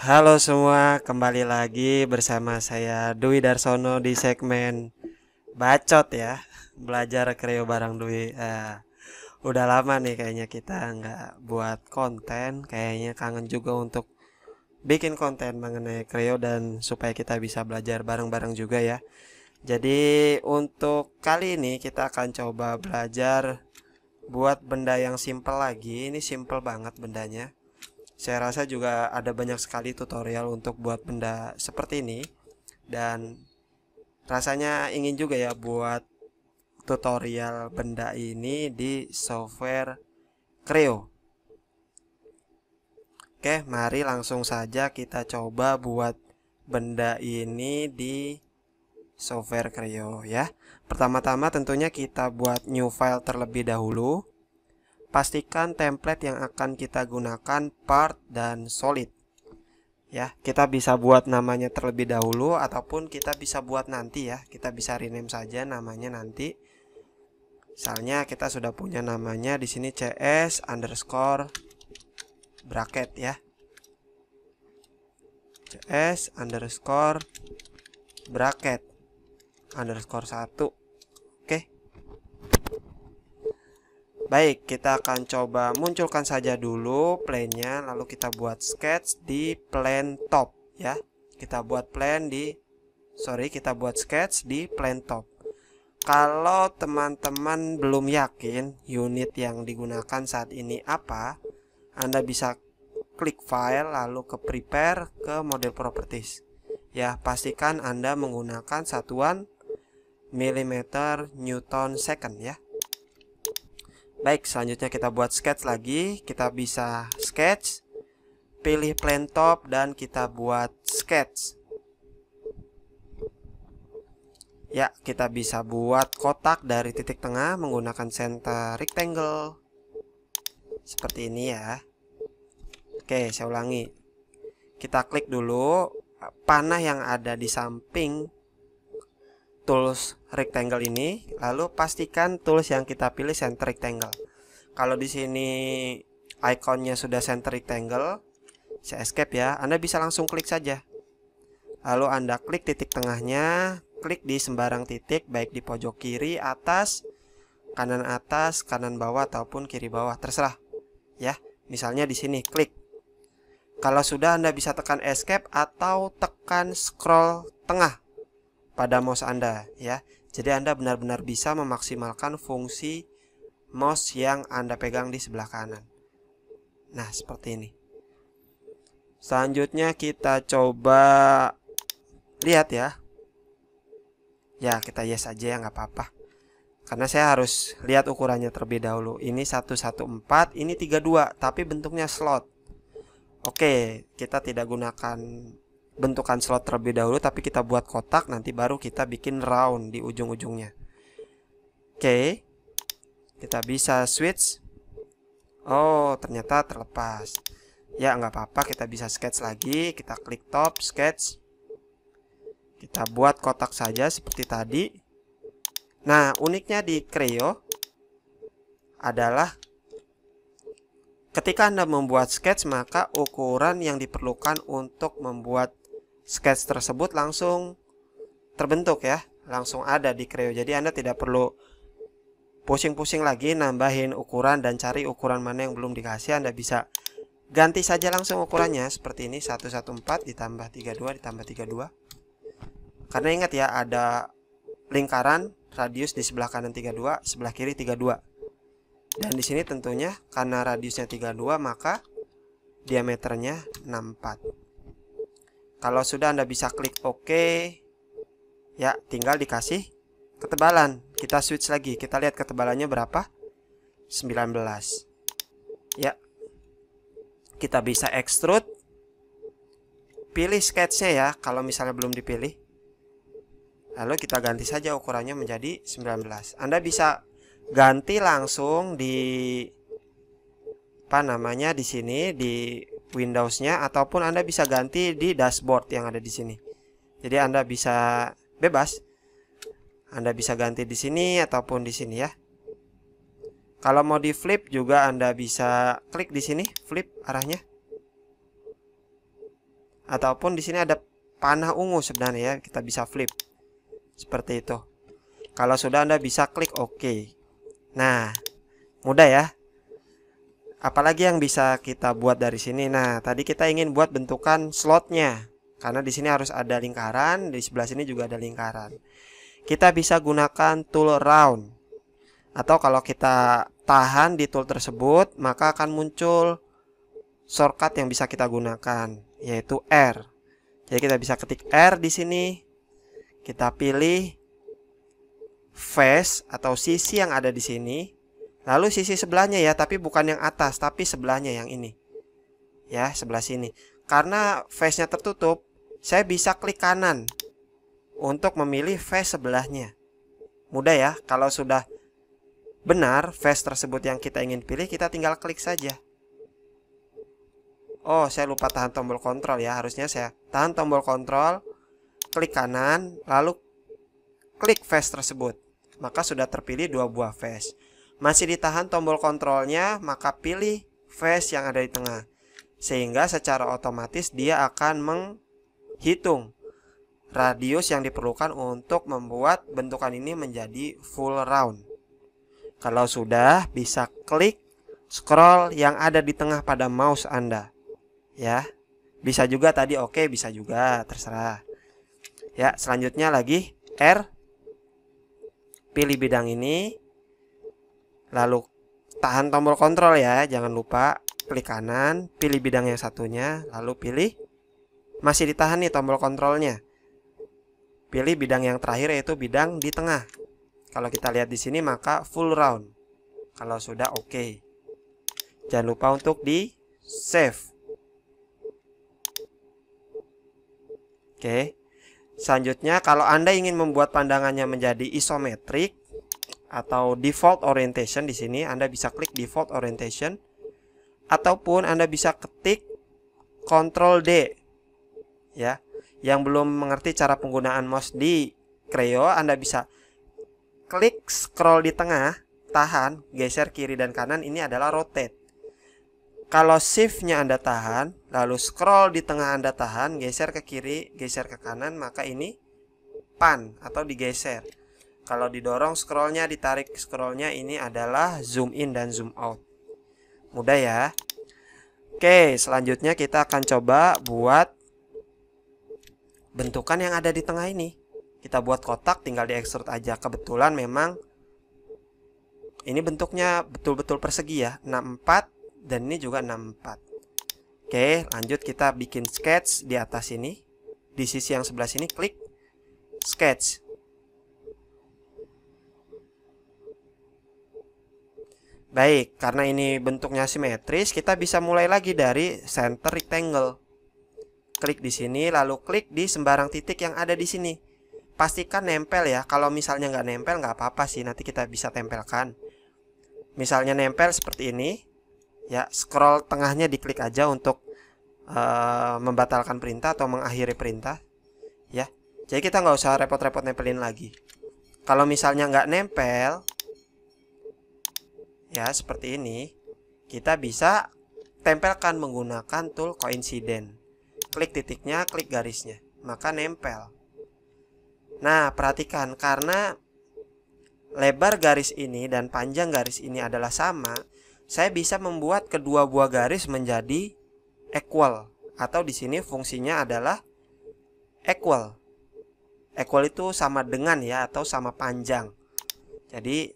Halo semua, kembali lagi bersama saya Dwi Darsono di segmen Bacot ya Belajar Kreo bareng Dwi uh, Udah lama nih kayaknya kita nggak buat konten Kayaknya kangen juga untuk bikin konten mengenai Kreo Dan supaya kita bisa belajar bareng-bareng juga ya Jadi untuk kali ini kita akan coba belajar Buat benda yang simple lagi Ini simple banget bendanya saya rasa juga ada banyak sekali tutorial untuk buat benda seperti ini dan rasanya ingin juga ya buat tutorial benda ini di software Creo. Oke, mari langsung saja kita coba buat benda ini di software Creo ya. Pertama-tama tentunya kita buat new file terlebih dahulu pastikan template yang akan kita gunakan part dan solid ya kita bisa buat namanya terlebih dahulu ataupun kita bisa buat nanti ya kita bisa rename saja namanya nanti misalnya kita sudah punya namanya di sini cs underscore bracket ya cs underscore bracket underscore 1 Baik, kita akan coba munculkan saja dulu plannya, lalu kita buat sketch di plan top ya. Kita buat plan di, sorry, kita buat sketch di plan top. Kalau teman-teman belum yakin unit yang digunakan saat ini apa, Anda bisa klik file lalu ke prepare ke model properties. Ya, pastikan Anda menggunakan satuan milimeter Newton second ya. Baik, selanjutnya kita buat sketch lagi. Kita bisa sketch, pilih plane top, dan kita buat sketch. Ya, kita bisa buat kotak dari titik tengah menggunakan center rectangle. Seperti ini ya. Oke, saya ulangi. Kita klik dulu panah yang ada di samping tools rectangle ini, lalu pastikan tools yang kita pilih center rectangle. Kalau di sini ikonnya sudah center rectangle, saya escape ya. Anda bisa langsung klik saja. Lalu Anda klik titik tengahnya, klik di sembarang titik baik di pojok kiri, atas, kanan atas, kanan bawah ataupun kiri bawah, terserah. Ya, misalnya di sini klik. Kalau sudah Anda bisa tekan escape atau tekan scroll tengah pada mouse Anda ya. Jadi Anda benar-benar bisa memaksimalkan fungsi mouse yang Anda pegang di sebelah kanan. Nah, seperti ini. Selanjutnya kita coba lihat ya. Ya, kita yes aja ya nggak apa-apa. Karena saya harus lihat ukurannya terlebih dahulu. Ini 114, ini 32, tapi bentuknya slot. Oke, kita tidak gunakan bentukan slot terlebih dahulu tapi kita buat kotak nanti baru kita bikin round di ujung-ujungnya oke okay. kita bisa switch oh ternyata terlepas ya nggak apa-apa kita bisa sketch lagi kita klik top sketch kita buat kotak saja seperti tadi nah uniknya di Creo adalah Ketika Anda membuat sketch, maka ukuran yang diperlukan untuk membuat sketch tersebut langsung terbentuk ya langsung ada di Creo jadi Anda tidak perlu pusing-pusing lagi nambahin ukuran dan cari ukuran mana yang belum dikasih Anda bisa ganti saja langsung ukurannya seperti ini 114 ditambah 32 ditambah 32 karena ingat ya ada lingkaran radius di sebelah kanan 32 sebelah kiri 32 dan di sini tentunya karena radiusnya 32 maka diameternya 64 kalau sudah Anda bisa klik OK. Ya, tinggal dikasih ketebalan. Kita switch lagi. Kita lihat ketebalannya berapa? 19. Ya. Kita bisa extrude. Pilih sketchnya ya, kalau misalnya belum dipilih. Lalu kita ganti saja ukurannya menjadi 19. Anda bisa ganti langsung di apa namanya di sini di Windows-nya ataupun Anda bisa ganti di dashboard yang ada di sini. Jadi Anda bisa bebas. Anda bisa ganti di sini ataupun di sini ya. Kalau mau di flip juga Anda bisa klik di sini, flip arahnya. Ataupun di sini ada panah ungu sebenarnya ya, kita bisa flip. Seperti itu. Kalau sudah Anda bisa klik OK. Nah, mudah ya apalagi yang bisa kita buat dari sini nah tadi kita ingin buat bentukan slotnya karena di sini harus ada lingkaran di sebelah sini juga ada lingkaran kita bisa gunakan tool round atau kalau kita tahan di tool tersebut maka akan muncul shortcut yang bisa kita gunakan yaitu R jadi kita bisa ketik R di sini kita pilih face atau sisi yang ada di sini Lalu sisi sebelahnya ya, tapi bukan yang atas, tapi sebelahnya yang ini. Ya, sebelah sini. Karena face-nya tertutup, saya bisa klik kanan untuk memilih face sebelahnya. Mudah ya, kalau sudah benar face tersebut yang kita ingin pilih, kita tinggal klik saja. Oh, saya lupa tahan tombol kontrol ya, harusnya saya tahan tombol kontrol, klik kanan, lalu klik face tersebut. Maka sudah terpilih dua buah face. Masih ditahan tombol kontrolnya, maka pilih face yang ada di tengah. Sehingga secara otomatis dia akan menghitung radius yang diperlukan untuk membuat bentukan ini menjadi full round. Kalau sudah, bisa klik scroll yang ada di tengah pada mouse Anda. Ya. Bisa juga tadi oke, okay, bisa juga terserah. Ya, selanjutnya lagi R. Pilih bidang ini, Lalu tahan tombol kontrol ya, jangan lupa klik kanan, pilih bidang yang satunya, lalu pilih masih ditahan nih tombol kontrolnya. Pilih bidang yang terakhir yaitu bidang di tengah. Kalau kita lihat di sini maka full round. Kalau sudah oke. Okay. Jangan lupa untuk di save. Oke. Okay. Selanjutnya kalau Anda ingin membuat pandangannya menjadi isometrik, atau default orientation di sini Anda bisa klik default orientation ataupun Anda bisa ketik Ctrl D ya yang belum mengerti cara penggunaan mouse di Creo Anda bisa klik scroll di tengah tahan geser kiri dan kanan ini adalah rotate kalau shiftnya Anda tahan lalu scroll di tengah Anda tahan geser ke kiri geser ke kanan maka ini pan atau digeser kalau didorong scrollnya, ditarik scrollnya ini adalah zoom in dan zoom out. Mudah ya. Oke, selanjutnya kita akan coba buat bentukan yang ada di tengah ini. Kita buat kotak, tinggal di extrude aja. Kebetulan memang ini bentuknya betul-betul persegi ya. 64 dan ini juga 64. Oke, lanjut kita bikin sketch di atas ini. Di sisi yang sebelah sini klik sketch. Baik, karena ini bentuknya simetris, kita bisa mulai lagi dari center rectangle. Klik di sini, lalu klik di sembarang titik yang ada di sini. Pastikan nempel ya, kalau misalnya nggak nempel nggak apa-apa sih, nanti kita bisa tempelkan. Misalnya nempel seperti ini, ya scroll tengahnya diklik aja untuk uh, membatalkan perintah atau mengakhiri perintah. Ya, jadi kita nggak usah repot-repot nempelin lagi. Kalau misalnya nggak nempel, ya seperti ini kita bisa tempelkan menggunakan tool coincident klik titiknya klik garisnya maka nempel nah perhatikan karena lebar garis ini dan panjang garis ini adalah sama saya bisa membuat kedua buah garis menjadi equal atau di sini fungsinya adalah equal equal itu sama dengan ya atau sama panjang jadi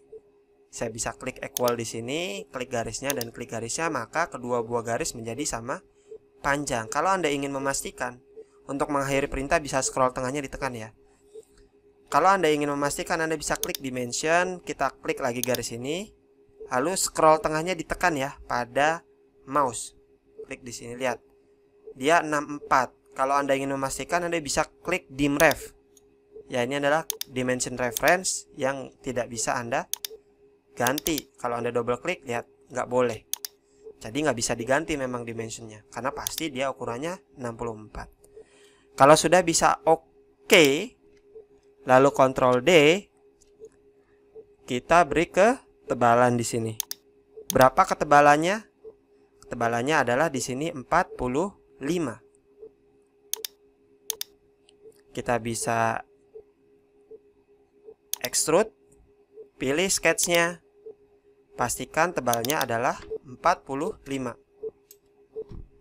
saya bisa klik equal di sini, klik garisnya dan klik garisnya, maka kedua buah garis menjadi sama panjang. Kalau Anda ingin memastikan, untuk mengakhiri perintah bisa scroll tengahnya ditekan ya. Kalau Anda ingin memastikan Anda bisa klik dimension, kita klik lagi garis ini, lalu scroll tengahnya ditekan ya pada mouse. Klik di sini lihat. Dia 64. Kalau Anda ingin memastikan Anda bisa klik dim ref. Ya ini adalah dimension reference yang tidak bisa Anda ganti kalau anda double klik lihat ya, nggak boleh jadi nggak bisa diganti memang dimensionnya karena pasti dia ukurannya 64 kalau sudah bisa oke okay, lalu kontrol D kita beri ke tebalan di sini berapa ketebalannya ketebalannya adalah di sini 45 kita bisa extrude pilih sketchnya Pastikan tebalnya adalah 45.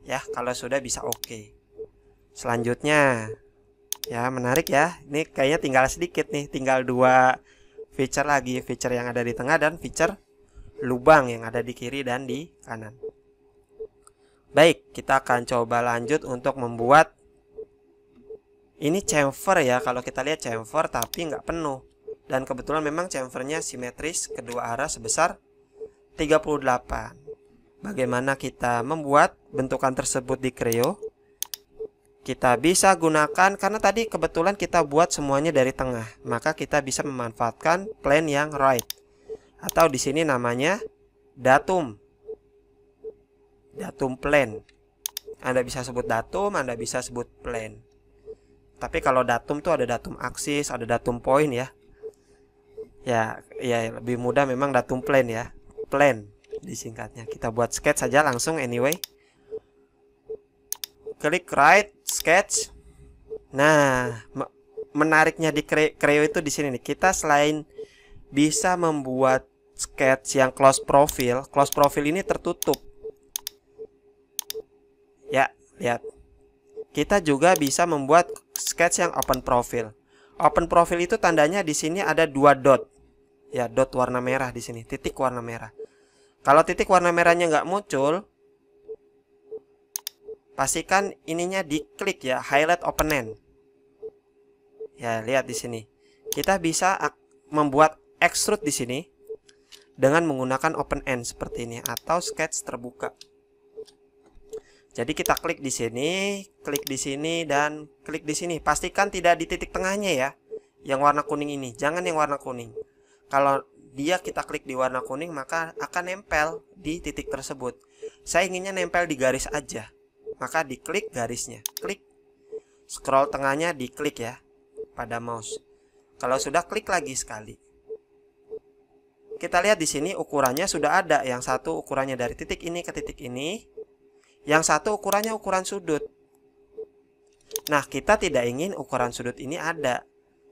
Ya, kalau sudah bisa oke. Okay. Selanjutnya. Ya, menarik ya. Ini kayaknya tinggal sedikit nih, tinggal dua feature lagi, feature yang ada di tengah dan feature lubang yang ada di kiri dan di kanan. Baik, kita akan coba lanjut untuk membuat ini chamfer ya. Kalau kita lihat chamfer tapi nggak penuh dan kebetulan memang chamfernya simetris kedua arah sebesar 38. Bagaimana kita membuat bentukan tersebut di Creo? Kita bisa gunakan karena tadi kebetulan kita buat semuanya dari tengah, maka kita bisa memanfaatkan plan yang right atau di sini namanya datum. Datum plan. Anda bisa sebut datum, Anda bisa sebut plan. Tapi kalau datum tuh ada datum aksis, ada datum point ya. Ya, ya lebih mudah memang datum plane ya plan disingkatnya. Kita buat sketch saja langsung anyway. Klik right sketch. Nah, menariknya di Creo itu di sini nih. Kita selain bisa membuat sketch yang close profile, close profile ini tertutup. Ya, lihat. Kita juga bisa membuat sketch yang open profile. Open profile itu tandanya di sini ada dua dot. Ya, dot warna merah di sini, titik warna merah. Kalau titik warna merahnya nggak muncul, pastikan ininya diklik ya, highlight open end. Ya, lihat di sini. Kita bisa membuat extrude di sini dengan menggunakan open end seperti ini atau sketch terbuka. Jadi kita klik di sini, klik di sini dan klik di sini. Pastikan tidak di titik tengahnya ya. Yang warna kuning ini, jangan yang warna kuning. Kalau dia kita klik di warna kuning maka akan nempel di titik tersebut saya inginnya nempel di garis aja maka diklik garisnya klik scroll tengahnya diklik ya pada mouse kalau sudah klik lagi sekali kita lihat di sini ukurannya sudah ada yang satu ukurannya dari titik ini ke titik ini yang satu ukurannya ukuran sudut nah kita tidak ingin ukuran sudut ini ada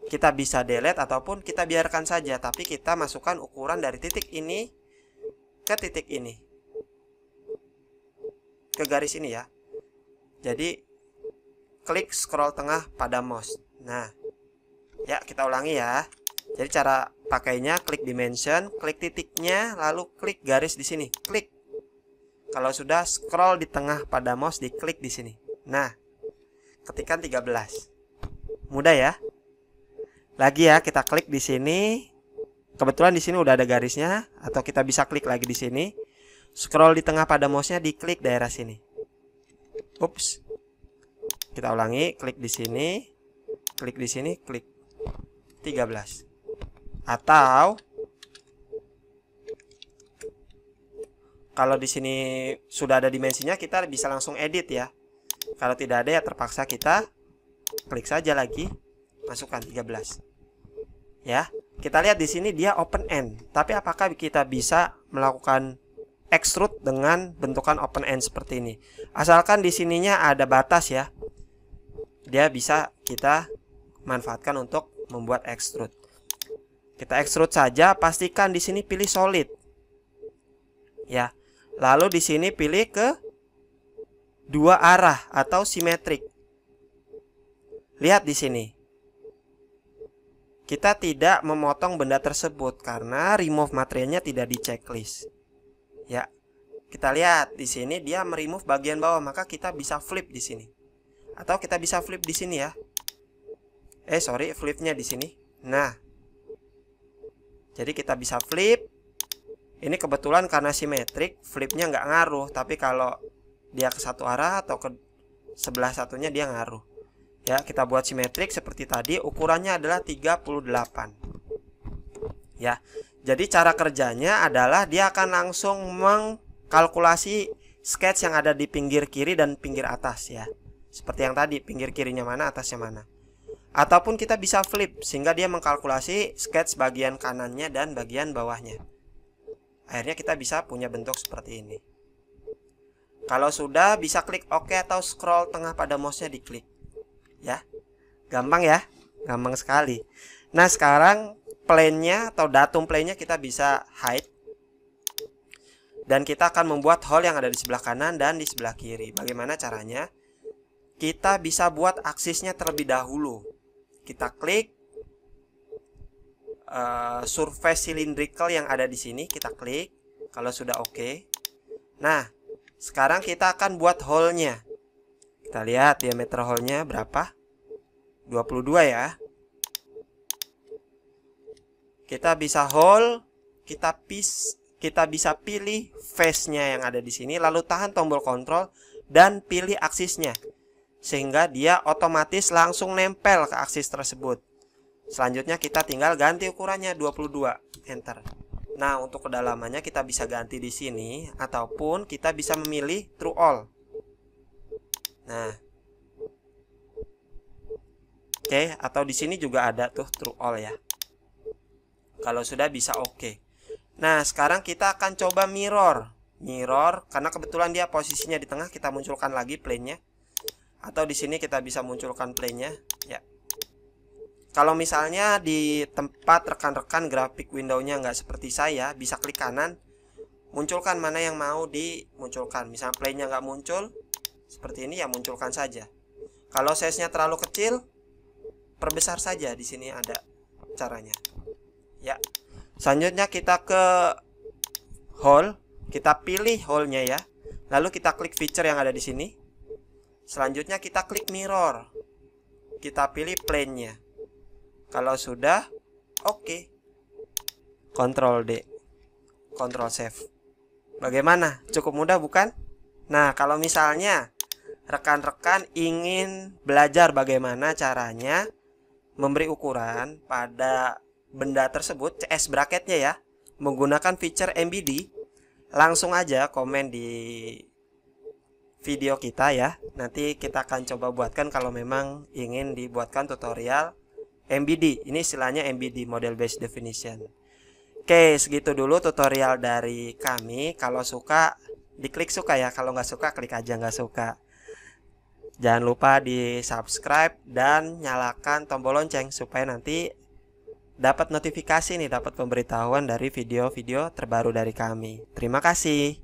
kita bisa delete ataupun kita biarkan saja tapi kita masukkan ukuran dari titik ini ke titik ini ke garis ini ya jadi klik scroll tengah pada mouse nah ya kita ulangi ya jadi cara pakainya klik dimension klik titiknya lalu klik garis di sini klik kalau sudah scroll di tengah pada mouse diklik di sini nah ketikan 13 mudah ya lagi ya kita klik di sini kebetulan di sini udah ada garisnya atau kita bisa klik lagi di sini scroll di tengah pada mouse-nya klik daerah sini ups kita ulangi klik di sini klik di sini klik 13 atau kalau di sini sudah ada dimensinya kita bisa langsung edit ya kalau tidak ada ya terpaksa kita klik saja lagi masukkan 13 ya kita lihat di sini dia open end tapi apakah kita bisa melakukan extrude dengan bentukan open end seperti ini asalkan di sininya ada batas ya dia bisa kita manfaatkan untuk membuat extrude kita extrude saja pastikan di sini pilih solid ya lalu di sini pilih ke dua arah atau simetrik lihat di sini kita tidak memotong benda tersebut karena remove materialnya tidak di checklist. Ya. Kita lihat di sini dia meremove bagian bawah, maka kita bisa flip di sini. Atau kita bisa flip di sini ya. Eh, sorry, flipnya di sini. Nah. Jadi kita bisa flip. Ini kebetulan karena simetrik, flipnya nggak ngaruh. Tapi kalau dia ke satu arah atau ke sebelah satunya dia ngaruh. Ya, kita buat simetrik seperti tadi, ukurannya adalah 38. Ya. Jadi cara kerjanya adalah dia akan langsung mengkalkulasi sketch yang ada di pinggir kiri dan pinggir atas ya. Seperti yang tadi, pinggir kirinya mana, atasnya mana. Ataupun kita bisa flip sehingga dia mengkalkulasi sketch bagian kanannya dan bagian bawahnya. Akhirnya kita bisa punya bentuk seperti ini. Kalau sudah bisa klik OK atau scroll tengah pada mouse-nya diklik ya gampang ya gampang sekali nah sekarang plannya atau datum plannya kita bisa hide dan kita akan membuat hole yang ada di sebelah kanan dan di sebelah kiri bagaimana caranya kita bisa buat aksisnya terlebih dahulu kita klik uh, eh, surface cylindrical yang ada di sini kita klik kalau sudah oke okay. nah sekarang kita akan buat hole-nya kita lihat diameter hole-nya berapa? 22 ya. Kita bisa hole, kita pis kita bisa pilih face-nya yang ada di sini lalu tahan tombol kontrol dan pilih aksisnya sehingga dia otomatis langsung nempel ke aksis tersebut. Selanjutnya kita tinggal ganti ukurannya 22, enter. Nah, untuk kedalamannya kita bisa ganti di sini ataupun kita bisa memilih true all. Nah, oke okay, atau di sini juga ada tuh true all ya. Kalau sudah bisa oke. Okay. Nah, sekarang kita akan coba mirror. Mirror karena kebetulan dia posisinya di tengah, kita munculkan lagi plane-nya. Atau di sini kita bisa munculkan plane-nya, ya. Kalau misalnya di tempat rekan-rekan grafik window-nya nggak seperti saya, bisa klik kanan, munculkan mana yang mau dimunculkan. Misalnya plane-nya nggak muncul, seperti ini ya munculkan saja kalau size-nya terlalu kecil perbesar saja di sini ada caranya ya selanjutnya kita ke hole kita pilih hole-nya ya lalu kita klik feature yang ada di sini selanjutnya kita klik mirror kita pilih plane-nya kalau sudah oke okay. Ctrl D Ctrl Save bagaimana cukup mudah bukan Nah kalau misalnya rekan-rekan ingin belajar bagaimana caranya memberi ukuran pada benda tersebut CS bracketnya ya menggunakan feature MBD langsung aja komen di video kita ya nanti kita akan coba buatkan kalau memang ingin dibuatkan tutorial MBD ini istilahnya MBD model based definition Oke segitu dulu tutorial dari kami kalau suka diklik suka ya kalau nggak suka klik aja nggak suka Jangan lupa di subscribe dan nyalakan tombol lonceng supaya nanti dapat notifikasi nih, dapat pemberitahuan dari video-video terbaru dari kami. Terima kasih.